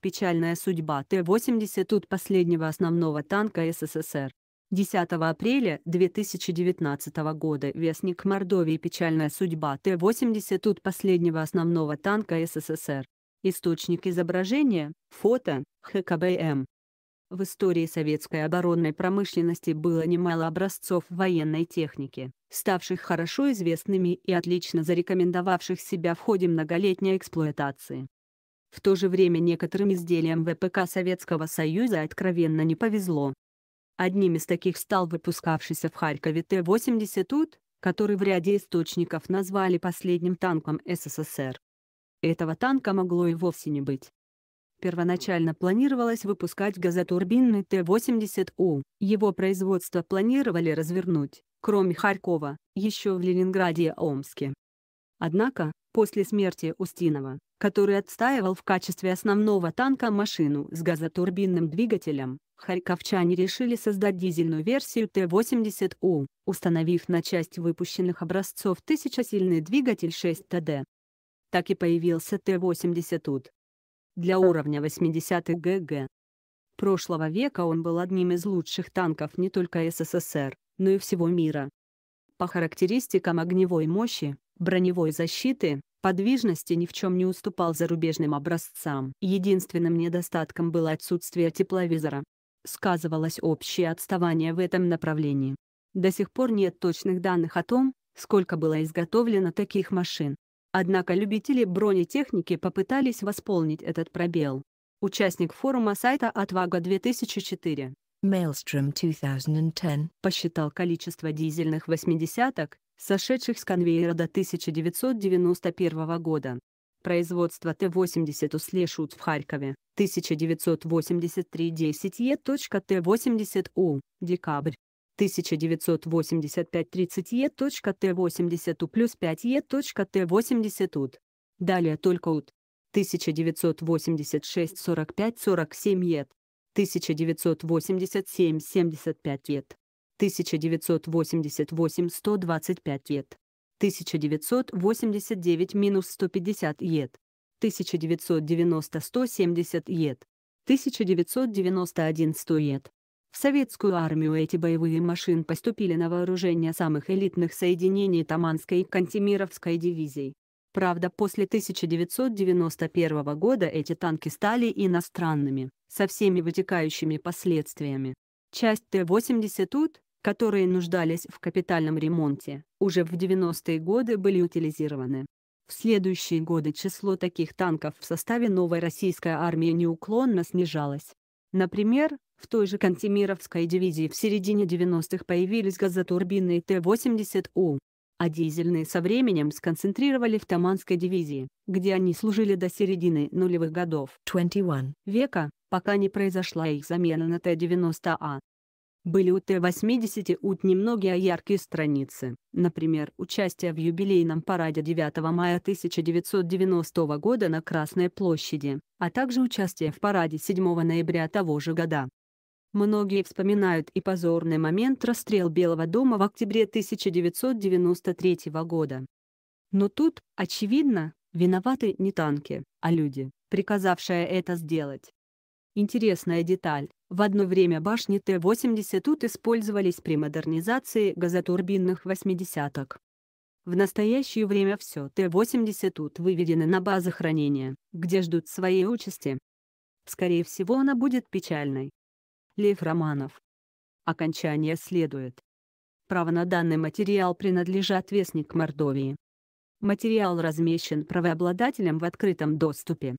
Печальная судьба Т-80 тут последнего основного танка СССР. 10 апреля 2019 года Вестник Мордовии «Печальная судьба Т-80 тут последнего основного танка СССР». Источник изображения, фото, ХКБМ. В истории советской оборонной промышленности было немало образцов военной техники, ставших хорошо известными и отлично зарекомендовавших себя в ходе многолетней эксплуатации. В то же время некоторым изделиям ВПК Советского Союза откровенно не повезло. Одним из таких стал выпускавшийся в Харькове Т-80 УТ, который в ряде источников назвали последним танком СССР. Этого танка могло и вовсе не быть. Первоначально планировалось выпускать газотурбинный Т-80У, его производство планировали развернуть, кроме Харькова, еще в Ленинграде и Омске. Однако, после смерти Устинова, который отстаивал в качестве основного танка машину с газотурбинным двигателем, харьковчане решили создать дизельную версию Т-80У, установив на часть выпущенных образцов 1000 двигатель 6ТД. Так и появился Т-80УД. Для уровня 80 ГГ. Прошлого века он был одним из лучших танков не только СССР, но и всего мира. По характеристикам огневой мощи, броневой защиты, подвижности ни в чем не уступал зарубежным образцам. Единственным недостатком было отсутствие тепловизора. Сказывалось общее отставание в этом направлении. До сих пор нет точных данных о том, сколько было изготовлено таких машин. Однако любители бронетехники попытались восполнить этот пробел. Участник форума сайта «Отвага-2004» Maelstrom 2010 посчитал количество дизельных восьмидесяток, сошедших с конвейера до 1991 года. Производство Т-80 у Слешут в Харькове, 1983 10 е. т 80 у декабрь. 1985 30 е. т 80 у плюс 5 е. т 80 уд Далее только ут 1986-45-47 ЕД. 1987-75 ЕД. 1988-125 ед. 1989-150 ед. 1990-170 ед. 1991-100 ед. В советскую армию эти боевые машины поступили на вооружение самых элитных соединений Таманской и Кантемировской дивизий. Правда, после 1991 года эти танки стали иностранными, со всеми вытекающими последствиями. Часть Т-80 УД, которые нуждались в капитальном ремонте, уже в 90-е годы были утилизированы. В следующие годы число таких танков в составе новой российской армии неуклонно снижалось. Например, в той же Кантемировской дивизии в середине 90-х появились газотурбинные Т-80У, а дизельные со временем сконцентрировали в Таманской дивизии, где они служили до середины нулевых годов 21 века, пока не произошла их замена на Т-90А. Были у Т-80 ут немногие яркие страницы, например, участие в юбилейном параде 9 мая 1990 года на Красной площади, а также участие в параде 7 ноября того же года. Многие вспоминают и позорный момент расстрел Белого дома в октябре 1993 года. Но тут, очевидно, виноваты не танки, а люди, приказавшие это сделать. Интересная деталь. В одно время башни Т-80 тут использовались при модернизации газотурбинных 80-ок. В настоящее время все Т-80 тут выведены на базы хранения, где ждут своей участи. Скорее всего она будет печальной. Лев Романов. Окончание следует. Право на данный материал принадлежат Вестник Мордовии. Материал размещен правообладателем в открытом доступе.